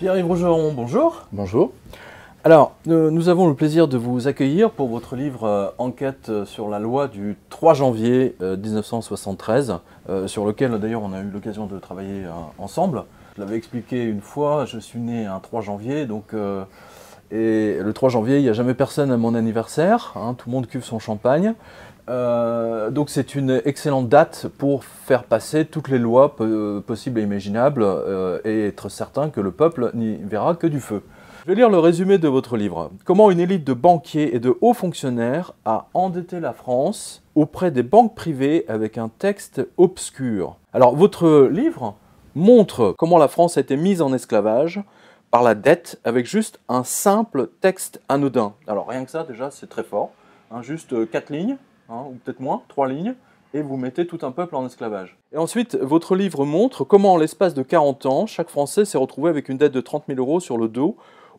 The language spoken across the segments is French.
Pierre-Yves Rougeron, bonjour. Bonjour. Alors, euh, nous avons le plaisir de vous accueillir pour votre livre euh, Enquête sur la loi du 3 janvier 1973, euh, sur lequel d'ailleurs on a eu l'occasion de travailler ensemble. Je l'avais expliqué une fois, je suis né un 3 janvier, donc et le 3 janvier, il n'y a jamais personne à mon anniversaire, hein, tout le monde cuve son champagne. Euh, donc c'est une excellente date pour faire passer toutes les lois euh, possibles et imaginables euh, et être certain que le peuple n'y verra que du feu. Je vais lire le résumé de votre livre. Comment une élite de banquiers et de hauts fonctionnaires a endetté la France auprès des banques privées avec un texte obscur. Alors votre livre montre comment la France a été mise en esclavage par la dette avec juste un simple texte anodin. Alors rien que ça déjà c'est très fort, hein, juste quatre lignes Hein, ou peut-être moins, trois lignes, et vous mettez tout un peuple en esclavage. Et ensuite, votre livre montre comment, en l'espace de 40 ans, chaque Français s'est retrouvé avec une dette de 30 000 euros sur le dos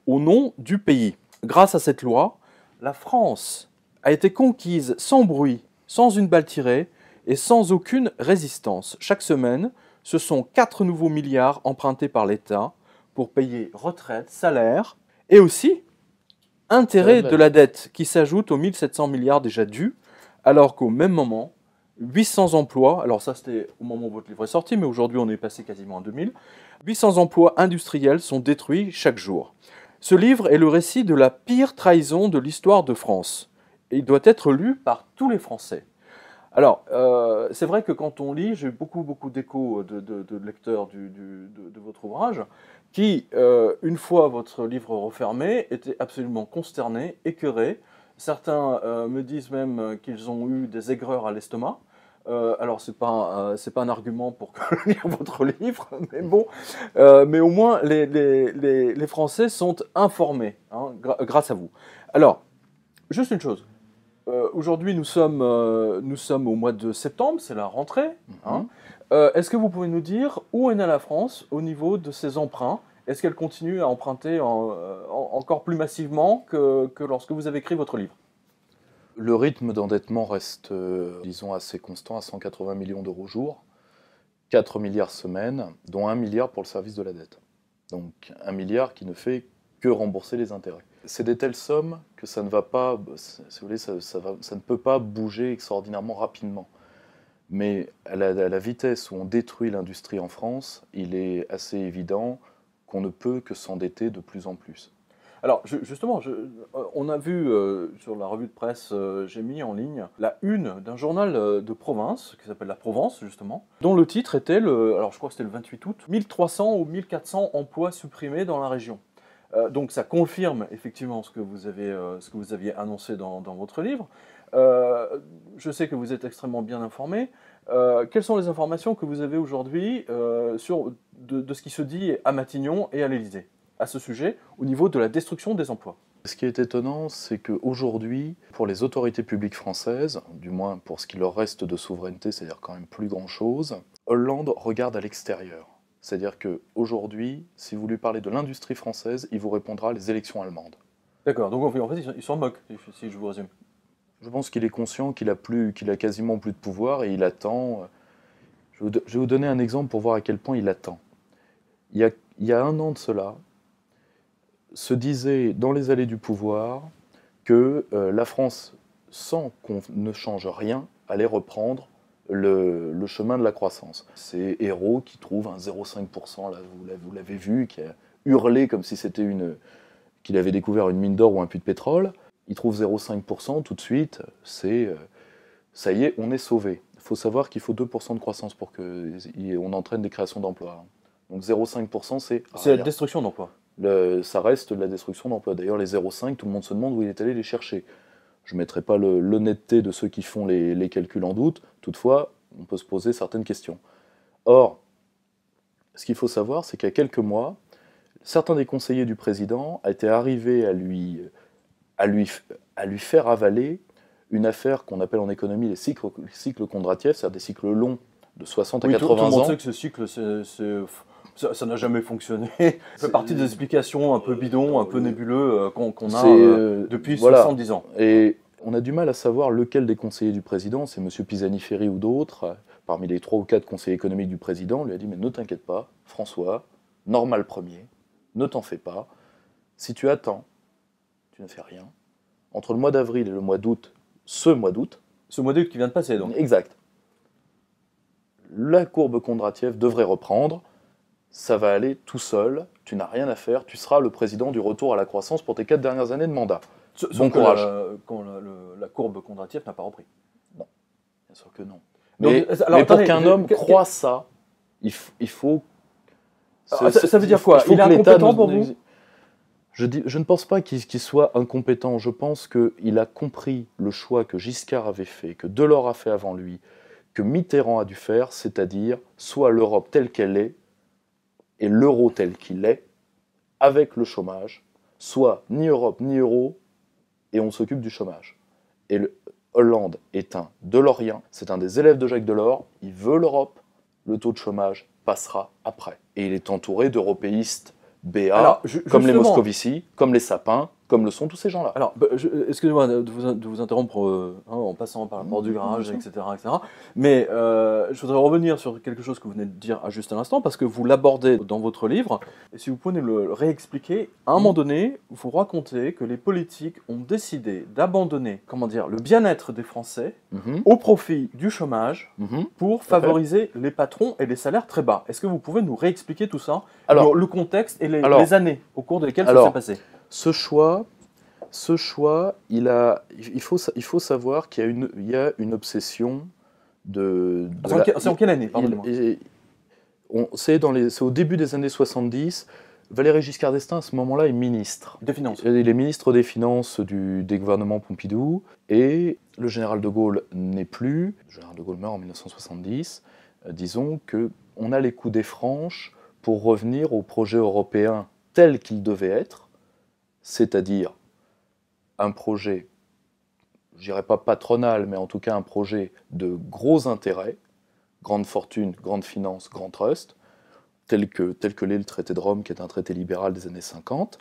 au nom du pays. Grâce à cette loi, la France a été conquise sans bruit, sans une balle tirée et sans aucune résistance. Chaque semaine, ce sont 4 nouveaux milliards empruntés par l'État pour payer retraite, salaire et aussi intérêt de la dette qui s'ajoute aux 1700 milliards déjà dus alors qu'au même moment, 800 emplois, alors ça c'était au moment où votre livre est sorti, mais aujourd'hui on est passé quasiment à 2000, 800 emplois industriels sont détruits chaque jour. Ce livre est le récit de la pire trahison de l'histoire de France. Et il doit être lu par tous les Français. Alors, euh, c'est vrai que quand on lit, j'ai eu beaucoup, beaucoup d'échos de, lecteurs de, votre ouvrage, qui, euh, une fois votre livre refermé, étaient absolument consternés, écœurés, Certains euh, me disent même euh, qu'ils ont eu des aigreurs à l'estomac. Euh, alors c'est pas pas un argument pour que lire votre livre, mais bon, mais au moins les, les, les, Français sont informés hein, grâce à vous. Alors juste une chose, aujourd'hui, nous, sommes, nous sommes au mois de septembre, c'est la rentrée. Hein. Mm-hmm. Est-ce que vous pouvez nous dire où est née la France au niveau de ses emprunts est-ce qu'elle continue à emprunter euh, encore plus massivement que, lorsque vous avez écrit votre livre Le rythme d'endettement reste, euh, disons, assez constant à 180 millions d'euros jour, 4 milliards semaine, dont 1 milliard pour le service de la dette. Donc 1 milliard qui ne fait que rembourser les intérêts. C'est des telles sommes que ça ne va pas, si vous voulez, ça, ne peut pas bouger extraordinairement rapidement. Mais à la vitesse où on détruit l'industrie en France, il est assez évident qu'on ne peut que s'endetter de plus en plus. Alors justement, euh, on a vu euh, sur la revue de presse, euh, j'ai mis en ligne la une d'un journal de province qui s'appelle La Provence justement, dont le titre était le, alors je crois que c'était le 28 août, 1300 ou 1400 emplois supprimés dans la région. donc ça confirme effectivement ce que vous avez, ce que vous aviez annoncé dans, dans votre livre. je sais que vous êtes extrêmement bien informé. quelles sont les informations que vous avez aujourd'hui sur de, ce qui se dit à Matignon et à l'Élysée à ce sujet au niveau de la destruction des emplois. Ce qui est étonnant, c'est qu'aujourd'hui, pour les autorités publiques françaises, du moins pour ce qui leur reste de souveraineté, c'est-à-dire quand même plus grand-chose, Hollande regarde à l'extérieur. C'est-à-dire qu'aujourd'hui, si vous lui parlez de l'industrie française, il vous répondra les élections allemandes. D'accord, donc en fait, il s'en moque, si je vous résume. Je pense qu'il est conscient qu'il a, plus, qu'il a quasiment plus de pouvoir et il attend. Euh, je vais vous donner un exemple pour voir à quel point il attend il y, a, un an de cela, se disait dans les allées du pouvoir que euh, la France, sans qu'on ne change rien, allait reprendre le, chemin de la croissance. C'est héros qui trouve un 0,5%, vous l'avez vu, qui a hurlé comme si c'était une qu'il avait découvert une mine d'or ou un puits de pétrole, il trouve 0,5% tout de suite, c'est euh, ça y est, on est sauvé. Il faut savoir qu'il faut 2% de croissance pour qu'on entraîne des créations d'emplois. Donc 0,5%, c'est. C'est la destruction d'emplois. ça reste la destruction d'emplois. D'ailleurs, les 0,5, tout le monde se demande où il est allé les chercher. Je ne mettrai pas l'honnêteté de ceux qui font les, calculs en doute. Toutefois, on peut se poser certaines questions. Or, ce qu'il faut savoir, c'est qu'à quelques mois, certains des conseillers du président étaient arrivés à lui, à lui, faire avaler une affaire qu'on appelle en économie les cycles, cycles Kondratiev, c'est-à-dire des cycles longs de 60 à 80 ans. Tout le monde sait que ce cycle se, ça n'a jamais fonctionné. Ça fait partie des explications un peu euh, bidon, un peu nébuleux euh, qu'on a euh, depuis 70 ans. Et on a du mal à savoir lequel des conseillers du président, c'est M. Pisani-Ferry ou d'autres, parmi les trois ou quatre conseillers économiques du président, lui a dit Mais ne t'inquiète pas, François, normal premier, ne t'en fais pas. Si tu attends, tu ne fais rien. Entre le mois d'avril et le mois d'août, ce mois d'août. Ce mois d'août qui vient de passer, donc. Exact. La courbe Kondratiev devrait reprendre ça va aller tout seul, tu n'as rien à faire, tu seras le président du retour à la croissance pour tes quatre dernières années de mandat. bon courage. La, quand la, courbe contractive n'a pas repris. Non, bien sûr que non. Mais, pour qu'un homme croit ça, il, faut. Ah, ça, veut dire quoi Il, est incompétent pour vous je, dis, je, ne pense pas qu'il soit incompétent. Je pense qu'il a compris le choix que Giscard avait fait, que Delors a fait avant lui, que Mitterrand a dû faire, c'est-à-dire soit l'Europe telle qu'elle est, et l'euro tel qu'il est, avec le chômage, soit ni Europe ni euro, et on s'occupe du chômage. Et le Hollande est un Delorien, c'est un des élèves de Jacques Delors, il veut l'Europe, le taux de chômage passera après. Et il est entouré d'européistes BA, comme les Moscovici, comme les sapins, comme le sont tous ces gens-là. Alors, bah, euh, excusez-moi de, vous, interrompre euh, hein, en passant par la porte mm, du garage, etc. etc. mais euh, je voudrais revenir sur quelque chose que vous venez de dire à juste un instant, parce que vous l'abordez dans votre livre. Et si vous pouvez nous le réexpliquer, à un moment mm. donné, vous racontez que les politiques ont décidé d'abandonner, comment dire, le bien-être des Français mm-hmm. au profit du chômage mm-hmm. pour favoriser les patrons et les salaires très bas. Est-ce que vous pouvez nous réexpliquer tout ça, le contexte et les, années au cours desquelles ça s'est passé ce choix, ce choix il, a, il, faut, savoir qu'il y, a une, obsession de. c'est en, quelle année C'est au début des années 70. Valéry Giscard d'Estaing, à ce moment-là, est ministre. Des Finances. Il est ministre des Finances du, des gouvernements Pompidou. Et le général de Gaulle n'est plus. Le général de Gaulle meurt en 1970. Euh, disons qu'on a les coups des franches pour revenir au projet européen tel qu'il devait être, c'est-à-dire un projet, je dirais pas patronal, mais en tout cas un projet de gros intérêts, grande fortune, grande finance, grand trust, tel que, l'est le traité de Rome, qui est un traité libéral des années 50,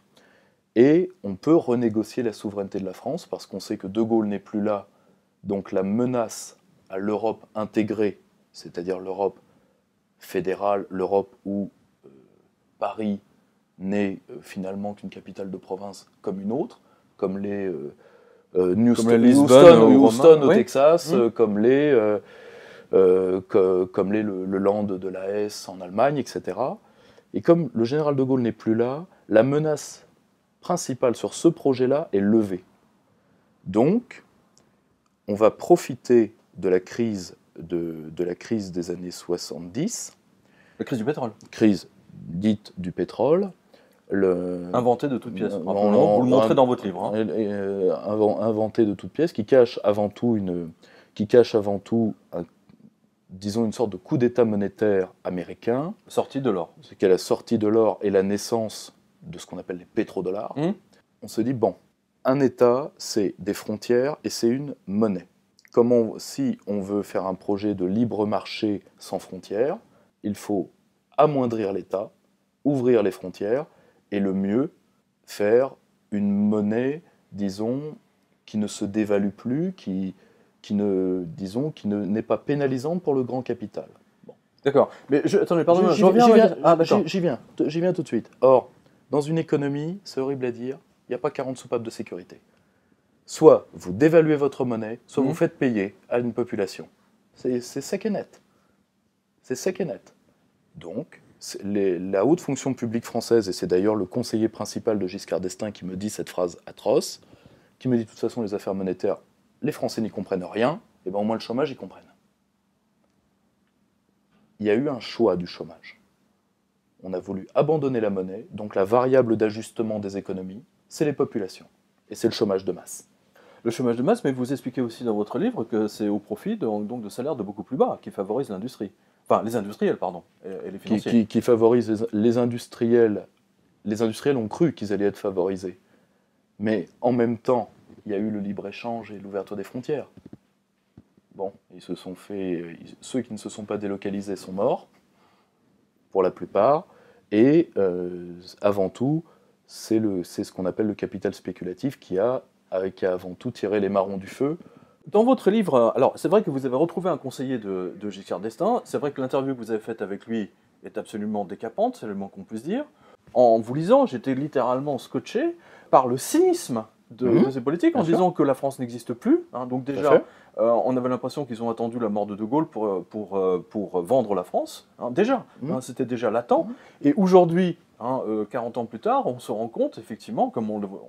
et on peut renégocier la souveraineté de la France, parce qu'on sait que De Gaulle n'est plus là, donc la menace à l'Europe intégrée, c'est-à-dire l'Europe fédérale, l'Europe où euh, Paris n'est euh, finalement qu'une capitale de province comme une autre, comme les euh, euh comme les Houston, au, Texas, mmh. euh, comme les, le, land de la Hesse en Allemagne, etc. Et comme le général de Gaulle n'est plus là, la menace principale sur ce projet-là est levée. Donc, on va profiter de la crise, de la crise des années 70. La crise du pétrole. Crise dite du pétrole, le... Inventé de toutes pièces. Euh, vous le montrez dans votre livre. Hein. Euh, inventer Inventé de toutes pièces, qui cache avant tout une, qui cache avant tout disons une sorte de coup d'État monétaire américain. Sortie de l'or. C'est qu'à la sortie de l'or et la naissance de ce qu'on appelle les pétrodollars, hmm. on se dit bon, un État, c'est des frontières et c'est une monnaie. Comment, si on veut faire un projet de libre marché sans frontières, il faut amoindrir l'État, ouvrir les frontières et le mieux faire une monnaie, disons, qui ne se dévalue plus, qui, qui ne, disons, qui n'est pas pénalisante pour le grand capital. Bon. D'accord. Mais je, attendez, pardon, j'y viens, ah, j'y viens, tout de suite. Or, dans une économie, c'est horrible à dire, il n'y a pas 40 soupapes de sécurité. Soit vous dévaluez votre monnaie, soit vous mmh. faites payer à une population. C'est sec et net. C'est sec et net. Donc, la haute fonction publique française, et c'est d'ailleurs le conseiller principal de Giscard d'Estaing qui me dit cette phrase atroce, qui me dit de toute façon les affaires monétaires, les Français n'y comprennent rien, et ben au moins le chômage, ils comprennent. Il y a eu un choix du chômage. On a voulu abandonner la monnaie, donc la variable d'ajustement des économies, c'est les populations, et c'est le chômage de masse. Le chômage de masse, mais vous expliquez aussi dans votre livre que c'est au profit de, donc de salaires de beaucoup plus bas qui favorise l'industrie les industriels, pardon, les Qui, favorisent les, industriels. Les industriels ont cru qu'ils allaient être favorisés. Mais en même temps, il y a eu le libre-échange et l'ouverture des frontières. Bon, ils se sont fait. Ceux qui ne se sont pas délocalisés sont morts, pour la plupart. Et euh, avant tout, c'est ce qu'on appelle le capital spéculatif qui a, euh, qui a avant tout tiré les marrons du feu dans votre livre, euh, alors c'est vrai que vous avez retrouvé un conseiller de, Giscard d'Estaing, c'est vrai que l'interview que vous avez faite avec lui est absolument décapante, c'est le moins qu'on puisse dire. En vous lisant, j'étais littéralement scotché par le cynisme de, mhm. ces politiques en disant que la France n'existe plus. Hein. donc déjà, euh, on avait l'impression qu'ils ont attendu la mort de De Gaulle pour, euh, pour, vendre la France. Hein, déjà, mhm. hein, c'était déjà latent. Mhm. Et aujourd'hui, 40 hein, euh, ans plus tard, on se rend compte, effectivement, comme on le voit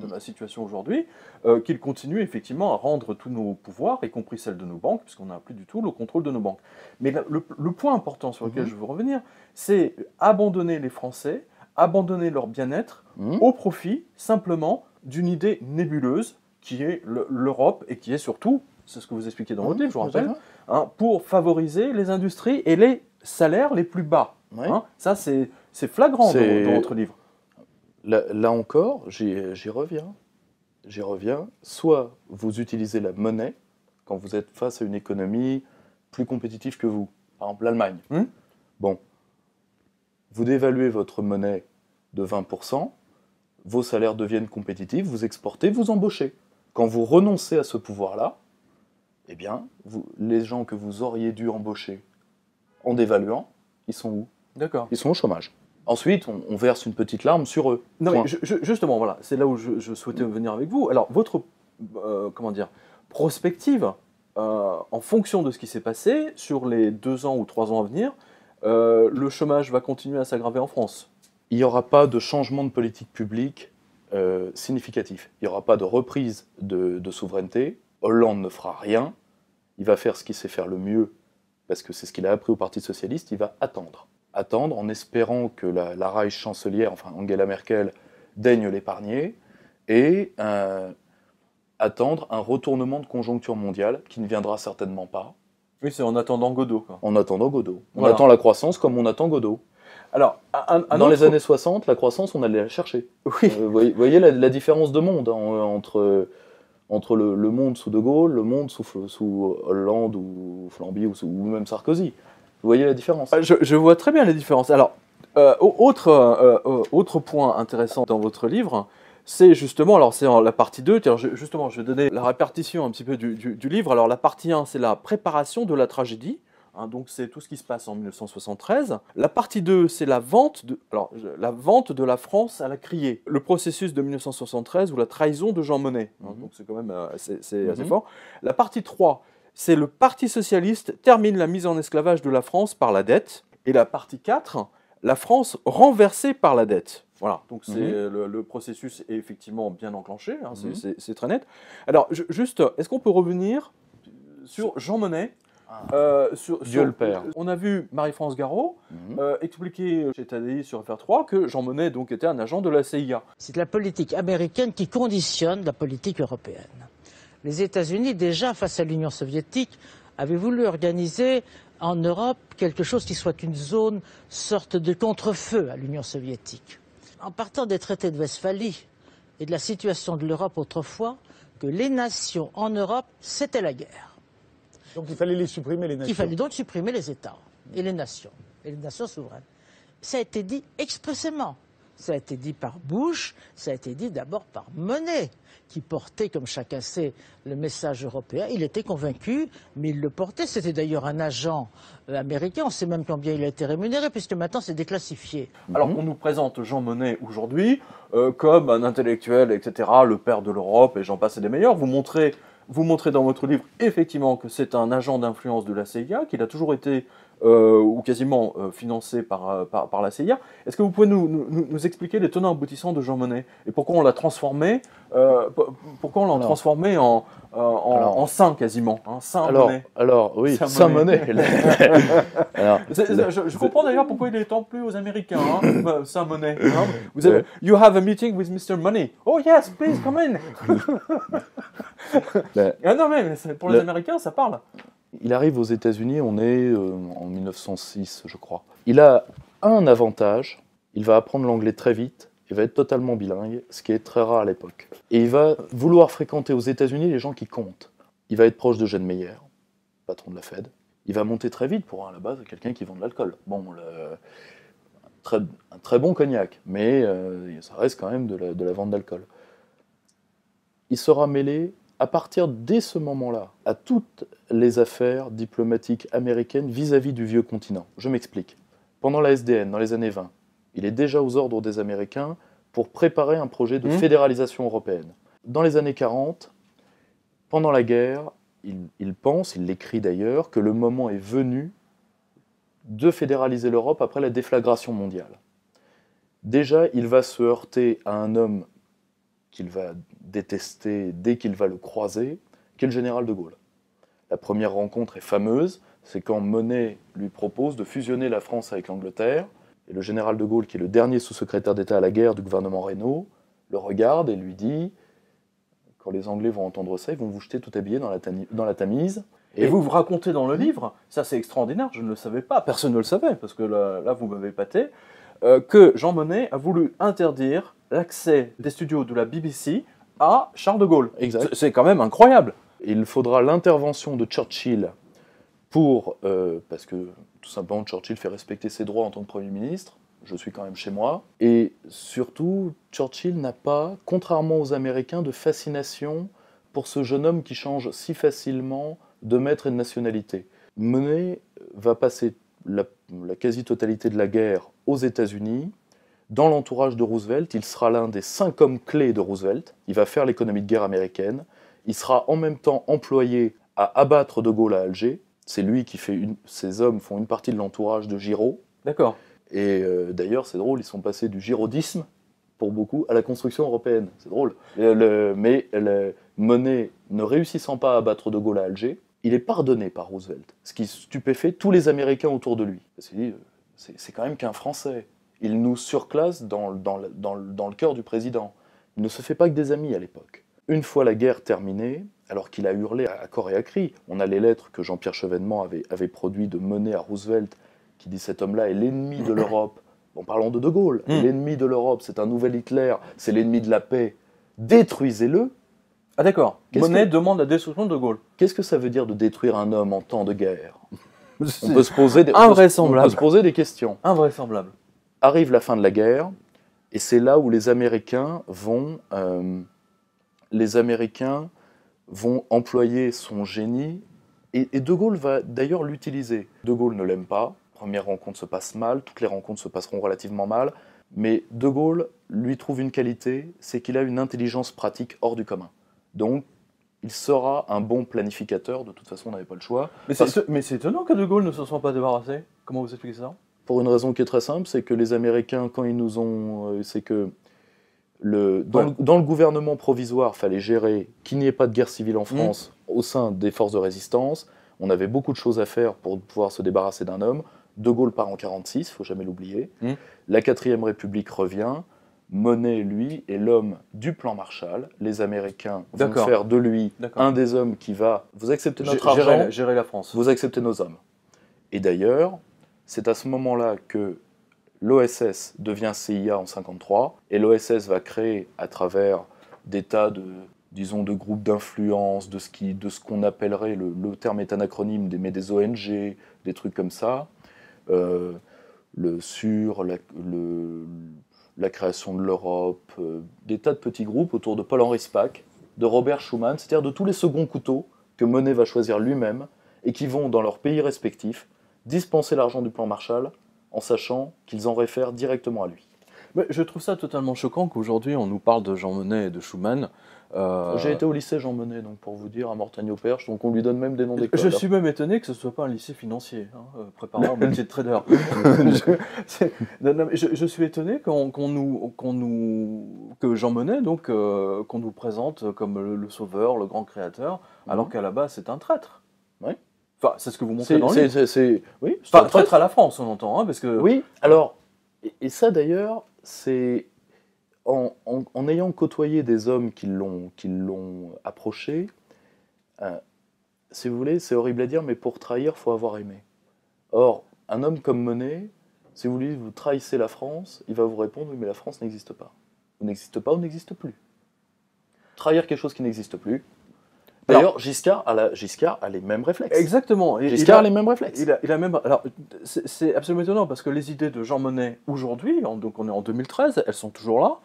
mm. de la situation aujourd'hui, euh, qu'il continue effectivement à rendre tous nos pouvoirs, y compris celle de nos banques, puisqu'on n'a plus du tout le contrôle de nos banques. Mais le, point important sur lequel mm-hmm. je veux revenir, c'est abandonner les Français, abandonner leur bien-être mm. au profit simplement d'une idée nébuleuse qui est l'Europe et qui est surtout, c'est ce que vous expliquez dans votre mm, livre, je vous rappelle, hein, pour favoriser les industries et les salaires les plus bas. Hein, ça, c'est flagrant dans, votre livre. Là, encore, j'y reviens. J'y reviens. Soit vous utilisez la monnaie quand vous êtes face à une économie plus compétitive que vous, par exemple l'Allemagne. Hmm bon, vous dévaluez votre monnaie de 20%, vos salaires deviennent compétitifs, vous exportez, vous embauchez. Quand vous renoncez à ce pouvoir-là, eh bien, les gens que vous auriez dû embaucher en dévaluant, ils sont où D'accord. Ils sont au chômage. Ensuite, on, verse une petite larme sur eux. Non, mais justement, voilà, c'est là où je, souhaitais mm. venir avec vous. Alors, votre euh, comment dire prospective euh, en fonction de ce qui s'est passé sur les deux ans ou trois ans à venir, euh, le chômage va continuer à s'aggraver en France. Il n'y aura pas de changement de politique publique significatif. Il n'y aura pas de reprise de, de souveraineté. Hollande ne fera rien. Il va faire ce qu'il sait faire le mieux parce que c'est ce qu'il a appris au Parti socialiste. Il va attendre attendre en espérant que la, Reich chancelière, enfin Angela Merkel, daigne l'épargner et euh, attendre un retournement de conjoncture mondiale qui ne viendra certainement pas. Oui, c'est en attendant Godot. En attendant Godot. On attend la croissance comme on attend Godot. Alors, dans les années 60, la croissance, on allait la chercher. Vous euh, voyez, la, différence de monde hein, entre, entre le, monde sous De Gaulle, le monde sous, Hollande ou Flamby ou même Sarkozy. Vous voyez la différence euh, je, vois très bien la différence. Alors, euh, autre, euh, autre point intéressant dans votre livre, c'est justement, alors c'est la partie 2, justement, je vais donner la répartition un petit peu du, livre. Alors, la partie 1, c'est la préparation de la tragédie. Hein, donc c'est tout ce qui se passe en 1973. La partie 2, c'est la vente de, la vente de la France à la criée. Le processus de 1973 ou la trahison de Jean Monnet. Hein, mhm. Donc c'est quand même mhm. assez fort. La partie 3, c'est le Parti socialiste termine la mise en esclavage de la France par la dette. Et la partie 4, la France renversée par la dette. Voilà, donc mhm. le, processus est effectivement bien enclenché, hein, mhm. c'est, très net. Alors, juste, est-ce qu'on peut revenir sur Jean Monnet ah. euh, sur, Dieu le Père. On a vu Marie-France Garot mhm. euh, expliquer chez allé sur FR3 que Jean Monnet donc était un agent de la CIA. C'est la politique américaine qui conditionne la politique européenne les États-Unis, déjà face à l'Union soviétique, avaient voulu organiser en Europe quelque chose qui soit une zone, sorte de contrefeu à l'Union soviétique. En partant des traités de Westphalie et de la situation de l'Europe autrefois, que les nations en Europe, c'était la guerre. Donc il fallait les supprimer, les nations. Il fallait donc supprimer les États et les nations, et les nations souveraines. Ça a été dit expressément. Ça a été dit par Bush, ça a été dit d'abord par Monet, qui portait, comme chacun sait, le message européen. Il était convaincu, mais il le portait. C'était d'ailleurs un agent euh, américain. On sait même combien il a été rémunéré, puisque maintenant c'est déclassifié. Alors mhm. on nous présente Jean Monet aujourd'hui euh, comme un intellectuel, etc., le père de l'Europe, et j'en passe des meilleurs. Vous montrez vous montrez dans votre livre effectivement que c'est un agent d'influence de la CIA, qu'il a toujours été euh, ou quasiment euh, financé par, euh, par, par, la CIA. Est-ce que vous pouvez nous, nous, expliquer les tenants aboutissants de Jean Monnet et pourquoi on l'a transformé, pourquoi on l'a transformé en, en, saint quasiment hein, saint alors, Monnet. alors oui, saint, Monnet. je, comprends d'ailleurs pourquoi il est tant plus aux Américains, hein, saint Monnet. Hein. Vous avez, you have a meeting with Mr. Money. Oh yes, please come in. ah non mais pour les Américains ça parle. Il arrive aux États-Unis, on est euh, en 1906, je crois. Il a un avantage, il va apprendre l'anglais très vite, il va être totalement bilingue, ce qui est très rare à l'époque. Et il va vouloir fréquenter aux États-Unis les gens qui comptent. Il va être proche de Gene Meyer, patron de la Fed. Il va monter très vite pour, à la base, quelqu'un qui vend de l'alcool. Bon, un très bon cognac, mais euh, ça reste quand même de la, de la vente d'alcool. Il sera mêlé à partir dès ce moment-là à toutes les affaires diplomatiques américaines vis-à-vis du vieux continent. Je m'explique. Pendant la SDN, dans les années 20, il est déjà aux ordres des Américains pour préparer un projet de mmh. fédéralisation européenne. Dans les années 40, pendant la guerre, il, il pense, il l'écrit d'ailleurs, que le moment est venu de fédéraliser l'Europe après la déflagration mondiale. Déjà, il va se heurter à un homme qu'il va détester dès qu'il va le croiser, Quel le général de Gaulle. La première rencontre est fameuse, c'est quand Monet lui propose de fusionner la France avec l'Angleterre, et le général de Gaulle, qui est le dernier sous-secrétaire d'État à la guerre du gouvernement Reynaud, le regarde et lui dit Quand les Anglais vont entendre ça, ils vont vous jeter tout habillé dans la, Tamise. Et, vous vous racontez dans le livre, ça c'est extraordinaire, je ne le savais pas, personne ne le savait, parce que là, vous m'avez pâté, euh, que Jean Monnet a voulu interdire l'accès des studios de la BBC à Charles de Gaulle. C'est quand même incroyable. Il faudra l'intervention de Churchill pour, euh, parce que tout simplement Churchill fait respecter ses droits en tant que Premier ministre, je suis quand même chez moi, et surtout Churchill n'a pas, contrairement aux Américains, de fascination pour ce jeune homme qui change si facilement de maître et de nationalité. Monet va passer la quasi-totalité de la guerre aux États-Unis, dans l'entourage de Roosevelt, il sera l'un des cinq hommes clés de Roosevelt. Il va faire l'économie de guerre américaine. Il sera en même temps employé à abattre De Gaulle à Alger. C'est lui qui fait une. Ces hommes font une partie de l'entourage de Giraud. D'accord. Et euh, d'ailleurs, c'est drôle, ils sont passés du giraudisme, pour beaucoup, à la construction européenne. C'est drôle. mais Monet, ne réussissant pas à abattre De Gaulle à Alger, il est pardonné par Roosevelt, ce qui stupéfait tous les Américains autour de lui. Euh, c'est quand même qu'un Français. Il nous surclasse dans, le cœur du président. Il ne se fait pas que des amis à l'époque. Une fois la guerre terminée, alors qu'il a hurlé à corps et à cri, on a les lettres que Jean-Pierre Chevènement avait, avait produit de Monet à Roosevelt, qui dit cet homme-là est l'ennemi de l'Europe. Bon, parlons de De Gaulle, hmm. l'ennemi de l'Europe, c'est un nouvel Hitler, c'est l'ennemi de la paix. Détruisez-le. Ah d'accord. Monet demande la destruction de De Gaulle. Qu'est-ce que ça veut dire de détruire un homme en temps de guerre on se poser des, on peut se poser des questions. Invraisemblable. Arrive la fin de la guerre, et c'est là où les Américains vont, euh, les Américains vont employer son génie, et, De Gaulle va d'ailleurs l'utiliser. De Gaulle ne l'aime pas, première rencontre se passe mal, toutes les rencontres se passeront relativement mal, mais De Gaulle lui trouve une qualité, c'est qu'il a une intelligence pratique hors du commun. Donc, il sera un bon planificateur, de toute façon on n'avait pas le choix. Mais c'est, étonnant que De Gaulle ne se soit pas débarrassé. Comment vous expliquez ça pour une raison qui est très simple, c'est que les Américains, quand ils nous ont. Euh, c'est que le, dans, le, gouvernement provisoire, il fallait gérer qu'il n'y ait pas de guerre civile en mm. France au sein des forces de résistance. On avait beaucoup de choses à faire pour pouvoir se débarrasser d'un homme. De Gaulle part en 46, faut jamais l'oublier. La mm. La quatrième République revient. Monet, lui, est l'homme du plan Marshall. Les Américains vont faire de lui un des hommes qui va vous acceptez notre gérer la France. Vous acceptez nos hommes. Et d'ailleurs, c'est à ce moment-là que l'OSS devient CIA en 1953 et l'OSS va créer à travers des tas de disons de groupes d'influence, de ce qu'on appellerait le, terme est un acronyme des, mais des ONG, des trucs comme ça, euh, le sur la, création de l'Europe, euh, des tas de petits groupes autour de Paul-Henri Spack, de Robert Schuman, c'est-à-dire de tous les seconds couteaux que Monet va choisir lui-même et qui vont dans leurs pays respectifs dispenser l'argent du plan Marshall en sachant qu'ils en réfèrent directement à lui. Mais je trouve ça totalement choquant qu'aujourd'hui on nous parle de Jean Monnet et de Schumann. Euh, J'ai été au lycée Jean Monnet, donc pour vous dire, à Mortagne-au-Perche, donc on lui donne même des noms d'écoles. Je suis même étonné que ce ne soit pas un lycée financier, hein, euh, préparant métier de trader. je, suis étonné qu'on nous, que Jean Monnet, donc, euh, qu'on nous présente comme le, sauveur, le grand créateur, mhm. alors qu'à la base c'est un traître. Oui c'est ce que vous montrez dans le C'est, oui, traître à la France, on entend, hein, parce que. Oui. Alors, et, ça d'ailleurs, c'est en, en, ayant côtoyé des hommes qui l'ont, approché, euh, si vous voulez, c'est horrible à dire, mais pour trahir, faut avoir aimé. Or, un homme comme Monet, si vous lui vous trahissez la France, il va vous répondre mais la France n'existe pas. Vous n'existe pas, on n'existe plus. Trahir quelque chose qui n'existe plus, D'ailleurs, Giscard, a la, a les mêmes réflexes. Exactement. Giscard a, les mêmes réflexes. Il a, même, c'est absolument étonnant parce que les idées de Jean Monnet aujourd'hui, donc on est en 2013, elles sont toujours là.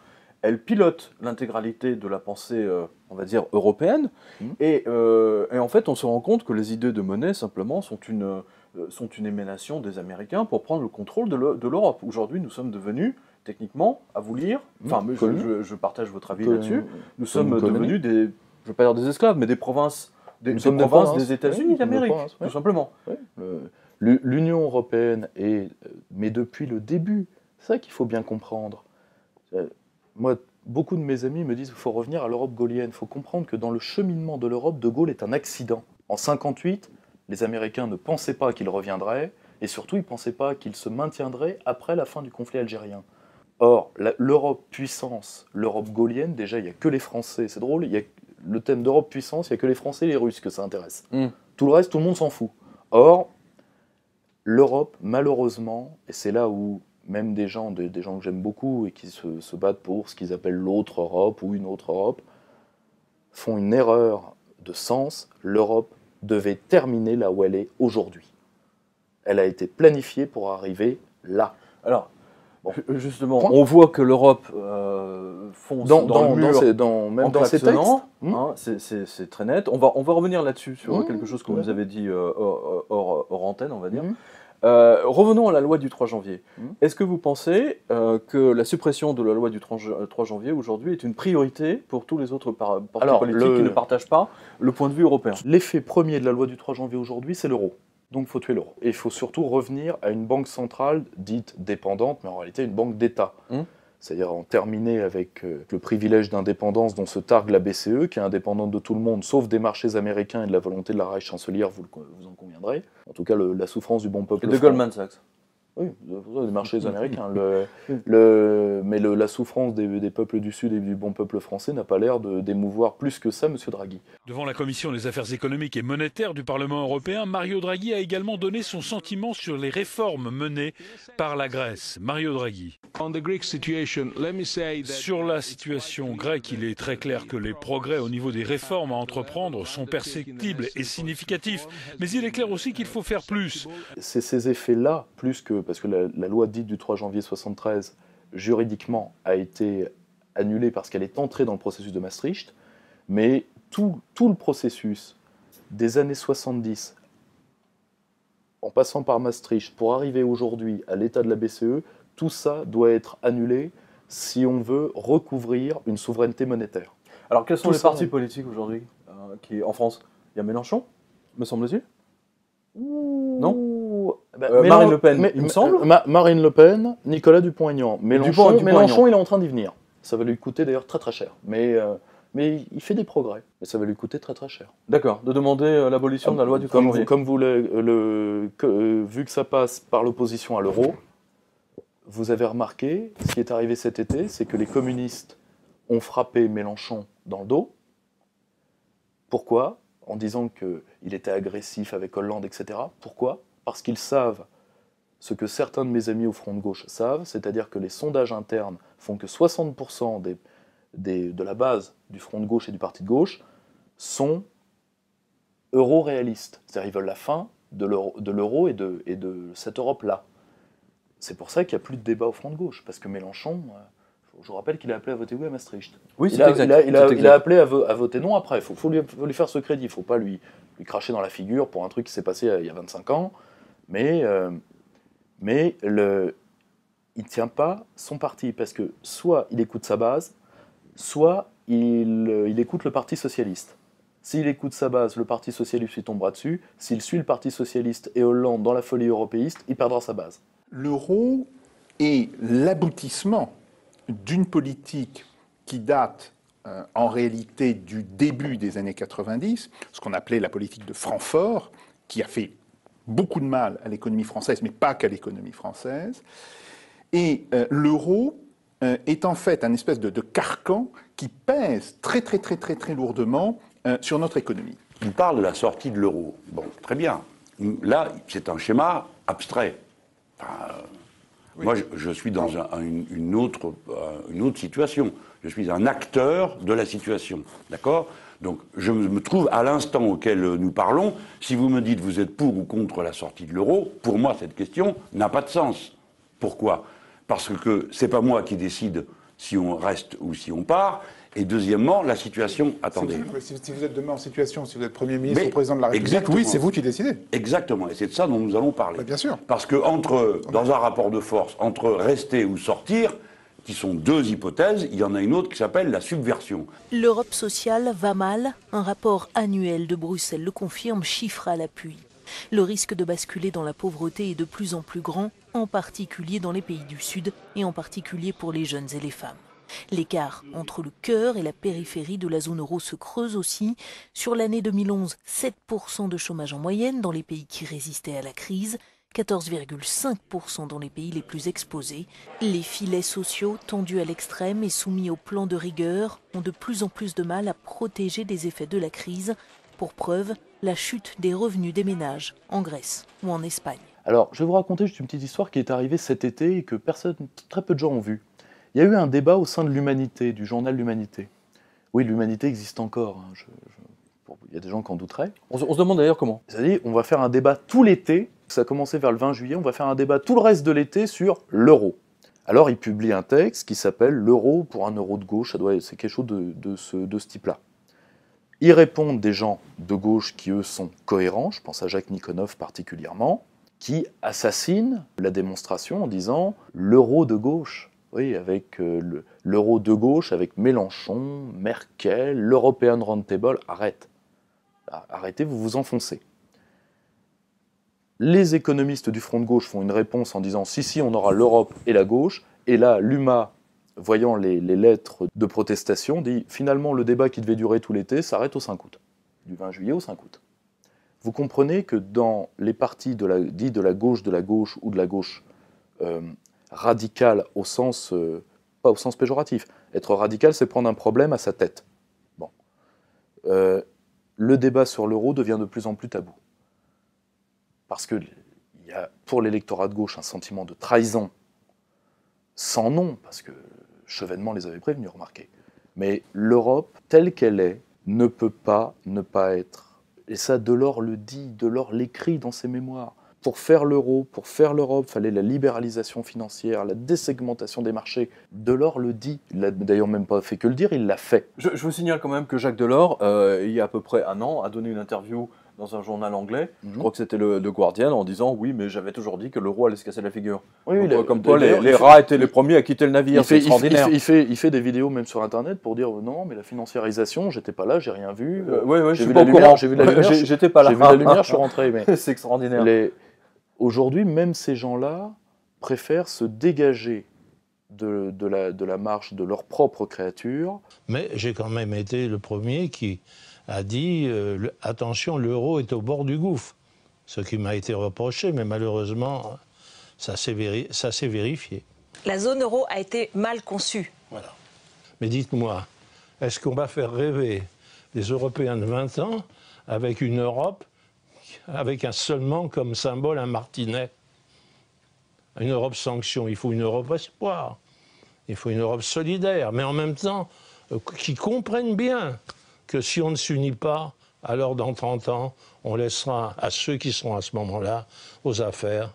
Elles pilotent l'intégralité de la pensée, euh, on va dire, européenne. Mmh. Euh, et, en fait, on se rend compte que les idées de Monnet, simplement, sont une, euh, sont une émanation des Américains pour prendre le contrôle de l'Europe. aujourd'hui, nous sommes devenus techniquement, à vous lire, mmh. enfin, je, partage votre avis là-dessus, nous sommes devenus des je ne veux pas dire des esclaves, mais des provinces, des, des, provinces, des États-Unis d'Amérique, tout simplement. L'Union européenne est, mais depuis le début, c'est ça qu'il faut bien comprendre. Euh, moi, beaucoup de mes amis me disent qu'il faut revenir à l'Europe gaulienne. Il faut comprendre que dans le cheminement de l'Europe, De Gaulle est un accident. En 58, les Américains ne pensaient pas qu'il reviendrait, et surtout, ils ne pensaient pas qu'il se maintiendrait après la fin du conflit algérien. Or, l'Europe puissance, l'Europe gaulienne, déjà, il n'y a que les Français, c'est drôle, il y a le thème d'Europe puissance, il n'y a que les Français et les Russes que ça intéresse. Hmm. Tout le reste, tout le monde s'en fout. Or, l'Europe, malheureusement, et c'est là où même des gens, des, gens que j'aime beaucoup et qui se, se, battent pour ce qu'ils appellent l'autre Europe ou une autre Europe, font une erreur de sens. L'Europe devait terminer là où elle est aujourd'hui. Elle a été planifiée pour arriver là. Alors, Justement, on voit que l'Europe euh, fonce dans, dans, dans c'est très net. On va, revenir là-dessus, sur hmm quelque chose que vous nous avez dit euh, euh, hors, antenne, on va dire. Hmm revenons à la loi du 3 janvier. Hmm Est-ce que vous pensez que la suppression de la loi du 3, janvier aujourd'hui est une priorité pour tous les autres partis politiques qui ne partagent pas le point de vue européen L'effet premier de la loi du 3 janvier aujourd'hui, c'est l'euro. Donc il faut tuer l'euro. Et il faut surtout revenir à une banque centrale dite dépendante, mais en réalité une banque d'État. Hum. C'est-à-dire en terminer avec euh, le privilège d'indépendance dont se targue la BCE, qui est indépendante de tout le monde, sauf des marchés américains et de la volonté de la Reich chancelière, vous, vous en conviendrez. En tout cas, la souffrance du bon peuple. Et de Goldman Sachs. Oui, les marchés Américains. mais la souffrance des, peuples du Sud et du bon peuple français n'a pas l'air de d'émouvoir plus que ça M. Draghi. Devant la Commission des affaires économiques et monétaires du Parlement européen, Mario Draghi a également donné son sentiment sur les réformes menées par la Grèce. Mario Draghi. Sur la situation grecque, il est très clair que les progrès au niveau des réformes à entreprendre sont perceptibles et significatifs. Mais il est clair aussi qu'il faut faire plus. C'est ces effets-là, plus que parce que la, loi dite du 3 janvier 73, juridiquement, a été annulée parce qu'elle est entrée dans le processus de Maastricht, mais tout, tout le processus des années 70, en passant par Maastricht, pour arriver aujourd'hui à l'état de la BCE, tout ça doit être annulé si on veut recouvrir une souveraineté monétaire. Alors quels sont les partis politiques aujourd'hui euh, qui en France Il y a Mélenchon, me semble-t-il Non eh ben, euh, Marine Le Pen, il me semble. Marine Le Pen, Nicolas Dupont-Aignan. Mélenchon, il est en train d'y venir. Ça va lui coûter d'ailleurs très très cher. Mais, euh, mais il fait des progrès. Mais ça va lui coûter très très cher. D'accord, de demander euh, l'abolition de la loi du comme comme vous voulez, vu que ça passe par l'opposition à l'euro, vous avez remarqué, ce qui est arrivé cet été, c'est que les communistes ont frappé Mélenchon dans le dos. Pourquoi En disant qu'il était agressif avec Hollande, etc. Pourquoi parce qu'ils savent ce que certains de mes amis au front de gauche savent, c'est-à-dire que les sondages internes font que 60% des, de la base du front de gauche et du parti de gauche sont euro-réalistes. C'est-à-dire qu'ils veulent la fin de l'euro et de, et cette Europe-là. C'est pour ça qu'il n'y a plus de débat au front de gauche, parce que Mélenchon, euh, je vous rappelle qu'il a appelé à voter oui à Maastricht. Oui, il il, a, appelé à, voter non après. Il faut, lui, faire ce crédit, il ne faut pas lui, lui, cracher dans la figure pour un truc qui s'est passé euh, il y a 25 ans. Mais, euh, mais il ne tient pas son parti, parce que soit il écoute sa base, soit euh, il, écoute le Parti socialiste. S'il écoute sa base, le Parti socialiste lui tombera dessus. S'il suit le Parti socialiste et Hollande dans la folie européiste, il perdra sa base. L'euro est l'aboutissement d'une politique qui date euh, en réalité du début des années 90, ce qu'on appelait la politique de Francfort, qui a fait beaucoup de mal à l'économie française, mais pas qu'à l'économie française. Et euh, l'euro euh, est en fait un espèce de, carcan qui pèse très très très très très lourdement euh, sur notre économie. Il parle de la sortie de l'euro. Bon, très bien. Là, c'est un schéma abstrait. Moi, je, suis dans autre, une autre situation. Je suis un acteur de la situation. D'accord donc je me trouve à l'instant auquel euh, nous parlons, si vous me dites vous êtes pour ou contre la sortie de l'euro, pour moi cette question n'a pas de sens. Pourquoi Parce que c'est pas moi qui décide si on reste ou si on part. Et deuxièmement, la situation. Attendez. Si vous êtes demain en situation, si vous êtes Premier ministre ou Président de la République, oui, c'est vous qui décidez. Exactement. Et c'est de ça dont nous allons parler. bien sûr. Parce que, dans un rapport de force, entre rester ou sortir, qui sont deux hypothèses. Il y en a une autre qui s'appelle la subversion. L'Europe sociale va mal. Un rapport annuel de Bruxelles le confirme, chiffre à l'appui. Le risque de basculer dans la pauvreté est de plus en plus grand, en particulier dans les pays du Sud et en particulier pour les jeunes et les femmes. L'écart entre le cœur et la périphérie de la zone euro se creuse aussi. Sur l'année 2011, 7% de chômage en moyenne dans les pays qui résistaient à la crise. 14,5% dans les pays les plus exposés. Les filets sociaux, tendus à l'extrême et soumis au plan de rigueur, ont de plus en plus de mal à protéger des effets de la crise. Pour preuve, la chute des revenus des ménages en Grèce ou en Espagne. Alors, je vais vous raconter juste une petite histoire qui est arrivée cet été et que personne, très peu de gens ont vu. Il y a eu un débat au sein de l'Humanité, du journal L'Humanité. Oui, l'Humanité existe encore. Hein, il y a des gens qui en douteraient. on se demande d'ailleurs comment. C'est-à-dire, on va faire un débat tout l'été ça a commencé vers le 20 juillet, on va faire un débat tout le reste de l'été sur l'euro. Alors il publie un texte qui s'appelle L'euro pour un euro de gauche, c'est quelque chose de, ce, type-là. Ils répondent des gens de gauche qui, eux, sont cohérents, je pense à Jacques Nikonov particulièrement, qui assassinent la démonstration en disant l'euro de gauche. Oui, avec euh, l'euro de gauche, avec Mélenchon, Merkel, l'European Roundtable, arrête. Ah, arrêtez, vous vous enfoncez les économistes du front de gauche font une réponse en disant si, si, on aura l'Europe et la gauche. Et là, l'UMA, voyant les, lettres de protestation, dit finalement le débat qui devait durer tout l'été s'arrête au 5 août, du 20 juillet au 5 août. Vous comprenez que dans les partis de la, dits de la gauche, de la gauche ou de la gauche euh, radicale au sens, euh, pas au sens péjoratif, être radical, c'est prendre un problème à sa tête. Bon. Euh, le débat sur l'euro devient de plus en plus tabou parce qu'il y a pour l'électorat de gauche un sentiment de trahison sans nom, parce que Chevènement les avait prévenus, remarquez. Mais l'Europe, telle qu'elle est, ne peut pas ne pas être. Et ça, Delors le dit, Delors l'écrit dans ses mémoires. Pour faire l'euro, pour faire l'Europe, fallait la libéralisation financière, la désegmentation des marchés. Delors le dit. Il n'a d'ailleurs même pas fait que le dire, il l'a fait. Je, vous signale quand même que Jacques Delors, euh, il y a à peu près un an, a donné une interview dans un journal anglais, mhm. je crois que c'était le, Guardian, en disant oui, mais j'avais toujours dit que le roi allait se casser la figure. Euh, comme les, rats étaient les premiers à quitter le navire, c'est extraordinaire. Il fait, des vidéos même sur Internet pour dire euh, non, mais la financiarisation, j'étais pas là, j'ai rien vu. Euh, oui, j'ai vu, la lumière, J'étais pas là. J'ai vu la lumière, je suis rentré. c'est extraordinaire. Aujourd'hui, même ces gens-là préfèrent se dégager de, la, de la marche de leur propre créature. Mais j'ai quand même été le premier qui a dit euh, attention, l'euro est au bord du gouffre. Ce qui m'a été reproché, mais malheureusement, ça s'est vérifié. La zone euro a été mal conçue. Voilà. Mais dites-moi, est-ce qu'on va faire rêver des Européens de 20 ans avec une Europe avec un seulement comme symbole un martinet Une Europe sanction, il faut une Europe espoir, il faut une Europe solidaire, mais en même temps euh, qui comprennent bien que si on ne s'unit pas, alors dans 30 ans, on laissera à ceux qui sont à ce moment-là aux affaires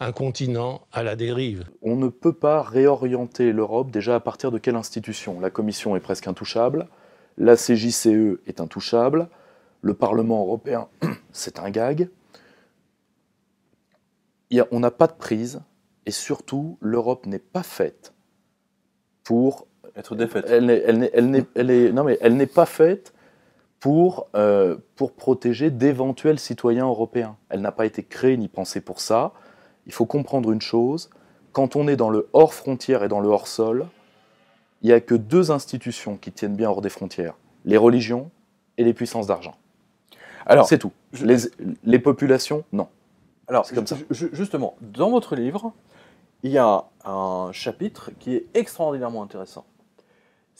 un continent à la dérive. On ne peut pas réorienter l'Europe déjà à partir de quelle institution La Commission est presque intouchable, la CJCE est intouchable, le Parlement européen, c'est un gag. on n'a pas de prise, et surtout, l'Europe n'est pas faite pour être défaite. Elle, non, mais elle n'est pas faite pour, euh, pour protéger d'éventuels citoyens européens. Elle n'a pas été créée ni pensée pour ça. Il faut comprendre une chose, quand on est dans le hors frontière et dans le hors sol, il n'y a que deux institutions qui tiennent bien hors des frontières, les religions et les puissances d'argent. Alors, c'est tout. Les, les, populations, non. Alors, comme ça. justement, dans votre livre, il y a un chapitre qui est extraordinairement intéressant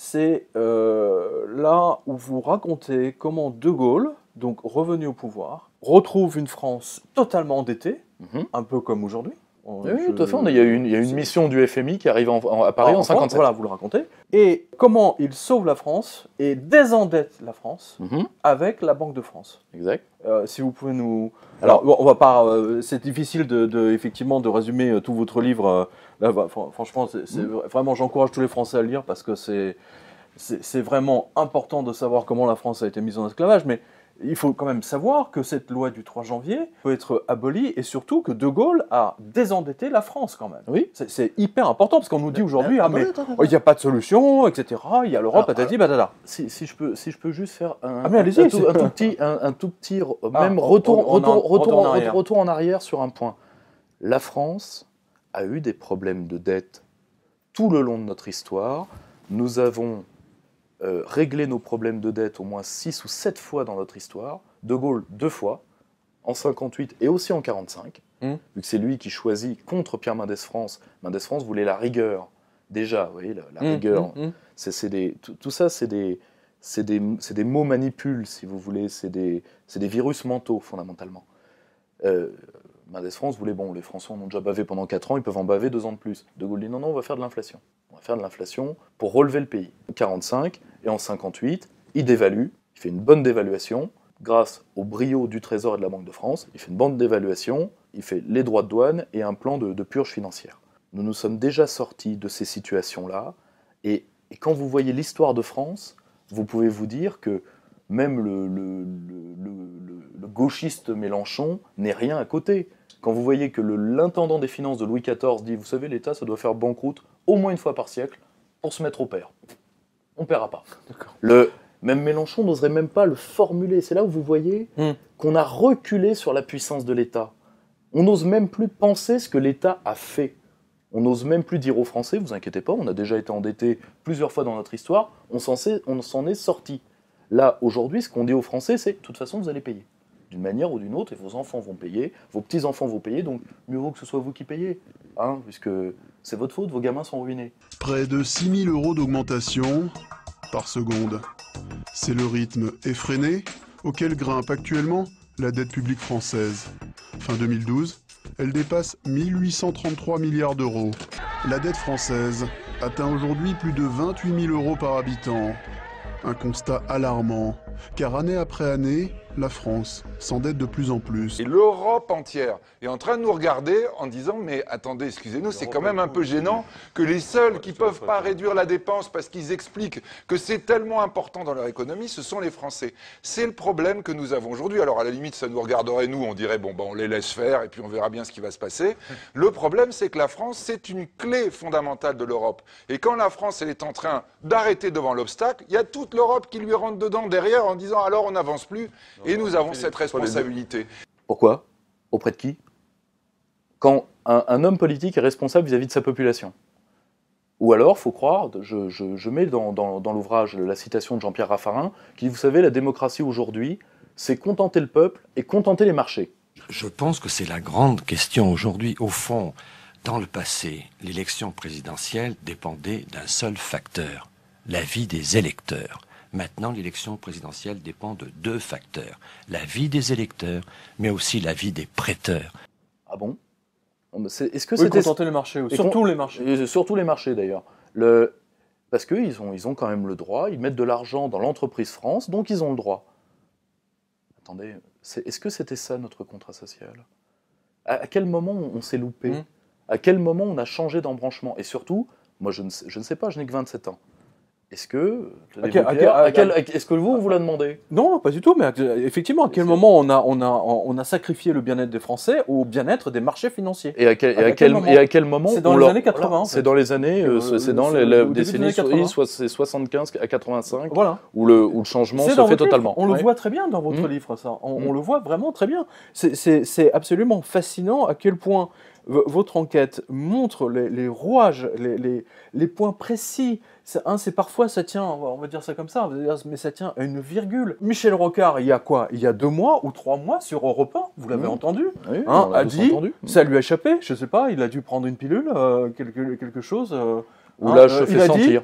c'est euh, là où vous racontez comment De Gaulle, donc revenu au pouvoir, retrouve une France totalement endettée, mhm. un peu comme aujourd'hui, euh, oui, tout à fait. il, y a une, une, mission du FMI qui arrive en, à Paris ah, en, en Voilà, vous le racontez. Et comment il sauve la France et désendette la France mhm. avec la Banque de France. Exact. Euh, si vous pouvez nous. Alors, on va pas. Euh, c'est difficile de, effectivement de résumer tout votre livre. Bah, franchement, c mhm. vraiment, j'encourage tous les Français à le lire parce que c'est c'est vraiment important de savoir comment la France a été mise en esclavage, mais il faut quand même savoir que cette loi du 3 janvier peut être abolie et surtout que De Gaulle a désendetté la France quand même. Oui. C'est hyper important parce qu'on nous dit bah, aujourd'hui bah, ah mais bah, il n'y a pas de solution etc. Il y a l'Europe patati patata. Euh, si, si je peux si je peux juste faire un, ah, tout, petit un, tout petit ah, même retour, retour, retour en arrière sur un point. La France a eu des problèmes de dette tout le long de notre histoire. Nous avons euh, régler nos problèmes de dette au moins 6 ou 7 fois dans notre histoire. De Gaulle, deux fois, en 58 et aussi en 45, hmm. vu que c'est lui qui choisit contre Pierre Mendès France. Mendès France voulait la rigueur, déjà, vous voyez, la, hmm, hmm, rigueur. des, tout, ça, c'est des, des, des, mots manipules, si vous voulez, c'est des, des virus mentaux, fondamentalement. Euh, Mendès France voulait, bon, les Français en ont déjà bavé pendant 4 ans, ils peuvent en baver 2 ans de plus. De Gaulle dit non, non, on va faire de l'inflation on va faire de l'inflation pour relever le pays. En 45 et en 58, il dévalue, il fait une bonne dévaluation, grâce au brio du Trésor et de la Banque de France, il fait une bande d'évaluation, il fait les droits de douane et un plan de, purge financière. Nous nous sommes déjà sortis de ces situations-là, et, quand vous voyez l'histoire de France, vous pouvez vous dire que même le, le gauchiste Mélenchon n'est rien à côté. Quand vous voyez que l'intendant des finances de Louis XIV dit, vous savez, l'État, ça doit faire banqueroute au moins une fois par siècle pour se mettre au pair. On ne paiera pas. Le, même Mélenchon n'oserait même pas le formuler. C'est là où vous voyez hmm. qu'on a reculé sur la puissance de l'État. On n'ose même plus penser ce que l'État a fait. On n'ose même plus dire aux Français, vous inquiétez pas, on a déjà été endetté plusieurs fois dans notre histoire, on s'en est, sorti. Là, aujourd'hui, ce qu'on dit aux Français, c'est de toute façon, vous allez payer d'une manière ou d'une autre, et vos enfants vont payer, vos petits-enfants vont payer, donc mieux vaut que ce soit vous qui payez, hein, puisque c'est votre faute, vos gamins sont ruinés. Près de 000 euros d'augmentation par seconde. C'est le rythme effréné auquel grimpe actuellement la dette publique française. Fin 2012, elle dépasse 1833 milliards d'euros. La dette française atteint aujourd'hui plus de 28 000 euros par habitant. Un constat alarmant, car année après année, la France s'endette de plus en plus. Et l'Europe entière est en train de nous regarder en disant mais attendez, excusez-nous, c'est quand même un peu gênant que les seuls qui ne peuvent pas réduire la dépense parce qu'ils expliquent que c'est tellement important dans leur économie, ce sont les Français. C'est le problème que nous avons aujourd'hui. Alors à la limite, ça nous regarderait nous, on dirait bon ben on les laisse faire et puis on verra bien ce qui va se passer. Le problème c'est que la France c'est une clé fondamentale de l'Europe. Et quand la France elle est en train d'arrêter devant l'obstacle, il y a toute l'Europe qui lui rentre dedans derrière en disant alors on n'avance plus et nous avons cette responsabilité. Pourquoi Auprès de qui Quand un, homme politique est responsable vis-à-vis de sa population. Ou alors, faut croire, je, mets dans, l'ouvrage la citation de Jean-Pierre Raffarin, qui dit, vous savez, la démocratie aujourd'hui, c'est contenter le peuple et contenter les marchés. Je pense que c'est la grande question aujourd'hui. Au fond, dans le passé, l'élection présidentielle dépendait d'un seul facteur, vie des électeurs. Maintenant, l'élection présidentielle dépend de deux facteurs. La vie des électeurs, mais aussi la vie des prêteurs. Ah bon Est-ce que oui, c'était... contenter les surtout les marchés. surtout les marchés, d'ailleurs. Le... Parce qu'ils ont, ils ont quand même le droit, ils mettent de l'argent dans l'entreprise France, donc ils ont le droit. Attendez, est-ce que c'était ça notre contrat social à, quel moment on s'est loupé hmm. À quel moment on a changé d'embranchement Et surtout, moi je ne, je ne sais pas, je n'ai que 27 ans. Est-ce que, est-ce que vous, vous l'a demandez Non, pas du tout, mais effectivement, à quel moment on a, on a, on a sacrifié le bien-être des Français au bien-être des marchés financiers Et à quel, et à quel, moment C'est dans les années 80. Euh, c'est dans les années, c'est dans les, décennies 75 à 85, voilà. où, le, le changement se fait totalement. On le voit très bien dans votre mmh. livre, ça. On, mmh. le voit vraiment très bien. C'est absolument fascinant à quel point votre enquête montre les, les rouages, les, les, les points précis un, hein, c'est parfois ça tient, on va dire ça comme ça, mais ça tient à une virgule. Michel Rocard, il y a quoi Il y a deux mois ou trois mois sur Europe 1, vous l'avez mmh. entendu, ah hein, a dit, entendu. Mmh. ça lui a échappé, je sais pas, il a dû prendre une pilule, euh, quelque, chose. Euh, ou là, hein, je euh, fais sentir.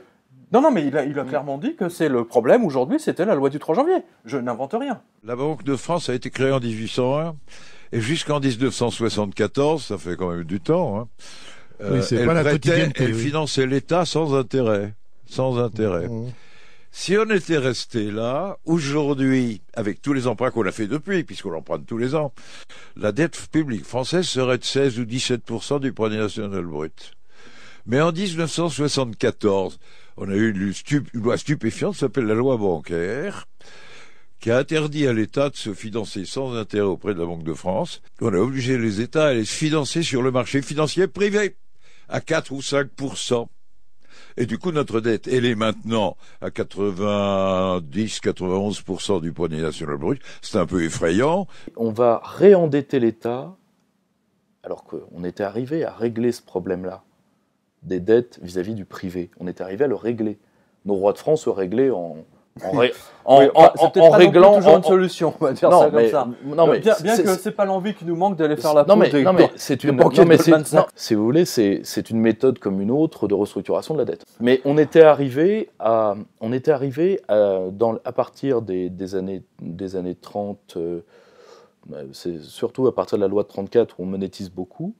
non, non, mais il a, mmh. clairement dit que c'est le problème aujourd'hui, c'était la loi du 3 janvier. Je n'invente rien. La Banque de France a été créée en 1801 et jusqu'en 1974, ça fait quand même du temps. Hein, oui, elle, prêtait, elle finançait l'État sans intérêt sans intérêt. Mmh. Si on était resté là, aujourd'hui, avec tous les emprunts qu'on a fait depuis, puisqu'on emprunte tous les ans, la dette publique française serait de 16 ou 17 du produit national brut. Mais en 1974, on a eu une, loi stupéfiante, qui s'appelle la loi bancaire, qui a interdit à l'État de se financer sans intérêt auprès de la Banque de France. On a obligé les États à aller se financer sur le marché financier privé, à 4 ou 5 et du coup, notre dette, elle est maintenant à 90-91% du poignet national brut. C'est un peu effrayant. On va réendetter l'État alors qu'on était arrivé à régler ce problème-là des dettes vis-à-vis du privé. On était arrivé à le régler. Nos rois de France ont réglé en en, ré... en, réglant toujours une solution, on va dire ça comme ça. Non, mais bien, que que c'est pas l'envie qui nous manque d'aller faire la non, non mais c'est une si vous voulez, c'est une méthode comme une autre de restructuration de la dette. Mais on était arrivé à on était arrivé dans, à partir des, des, années des années 30 euh, euh, c'est surtout à partir de la loi de 34 où on monétise beaucoup